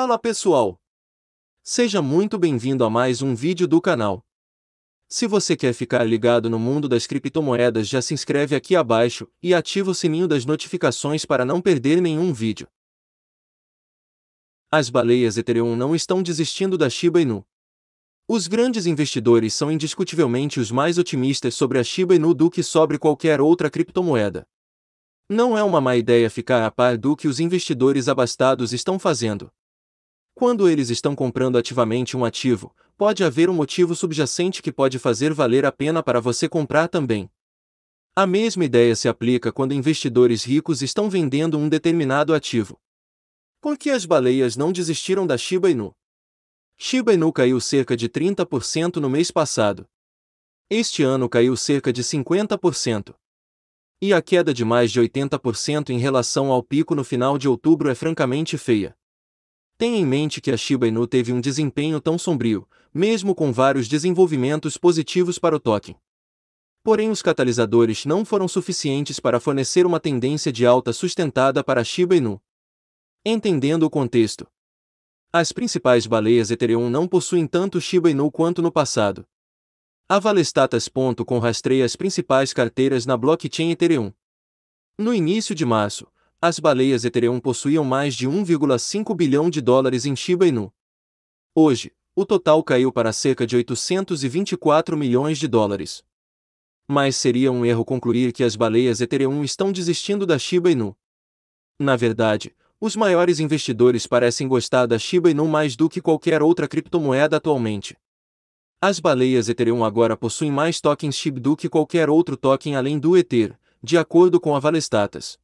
Fala pessoal! Seja muito bem-vindo a mais um vídeo do canal. Se você quer ficar ligado no mundo das criptomoedas já se inscreve aqui abaixo e ativa o sininho das notificações para não perder nenhum vídeo. As baleias Ethereum não estão desistindo da Shiba Inu. Os grandes investidores são indiscutivelmente os mais otimistas sobre a Shiba Inu do que sobre qualquer outra criptomoeda. Não é uma má ideia ficar a par do que os investidores abastados estão fazendo. Quando eles estão comprando ativamente um ativo, pode haver um motivo subjacente que pode fazer valer a pena para você comprar também. A mesma ideia se aplica quando investidores ricos estão vendendo um determinado ativo. Por que as baleias não desistiram da Shiba Inu? Shiba Inu caiu cerca de 30% no mês passado. Este ano caiu cerca de 50%. E a queda de mais de 80% em relação ao pico no final de outubro é francamente feia. Tenha em mente que a Shiba Inu teve um desempenho tão sombrio, mesmo com vários desenvolvimentos positivos para o token. Porém, os catalisadores não foram suficientes para fornecer uma tendência de alta sustentada para a Shiba Inu. Entendendo o contexto, as principais baleias Ethereum não possuem tanto Shiba Inu quanto no passado. A Valestatas.com rastreia as principais carteiras na blockchain Ethereum. No início de março, as baleias Ethereum possuíam mais de 1,5 bilhão de dólares em Shiba Inu. Hoje, o total caiu para cerca de 824 milhões de dólares. Mas seria um erro concluir que as baleias Ethereum estão desistindo da Shiba Inu. Na verdade, os maiores investidores parecem gostar da Shiba Inu mais do que qualquer outra criptomoeda atualmente. As baleias Ethereum agora possuem mais tokens SHIB do que qualquer outro token além do Ether, de acordo com a Valestatas.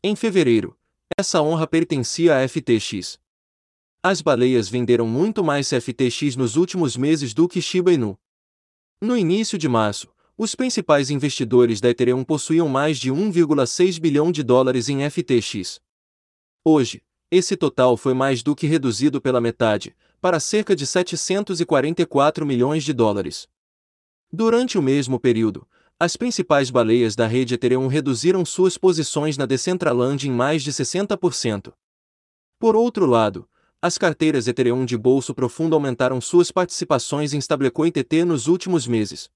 Em fevereiro, essa honra pertencia à FTX. As baleias venderam muito mais FTX nos últimos meses do que Shiba Inu. No início de março, os principais investidores da Ethereum possuíam mais de 1,6 bilhão de dólares em FTX. Hoje, esse total foi mais do que reduzido pela metade, para cerca de 744 milhões de dólares. Durante o mesmo período, as principais baleias da rede Ethereum reduziram suas posições na Decentraland em mais de 60%. Por outro lado, as carteiras Ethereum de bolso profundo aumentaram suas participações em Stablecoin TT nos últimos meses.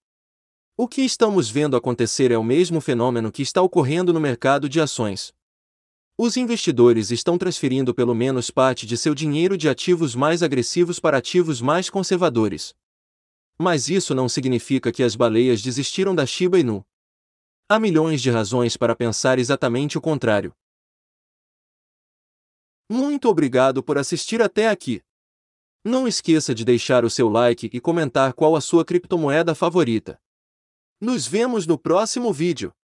O que estamos vendo acontecer é o mesmo fenômeno que está ocorrendo no mercado de ações. Os investidores estão transferindo pelo menos parte de seu dinheiro de ativos mais agressivos para ativos mais conservadores mas isso não significa que as baleias desistiram da Shiba Inu. Há milhões de razões para pensar exatamente o contrário. Muito obrigado por assistir até aqui. Não esqueça de deixar o seu like e comentar qual a sua criptomoeda favorita. Nos vemos no próximo vídeo.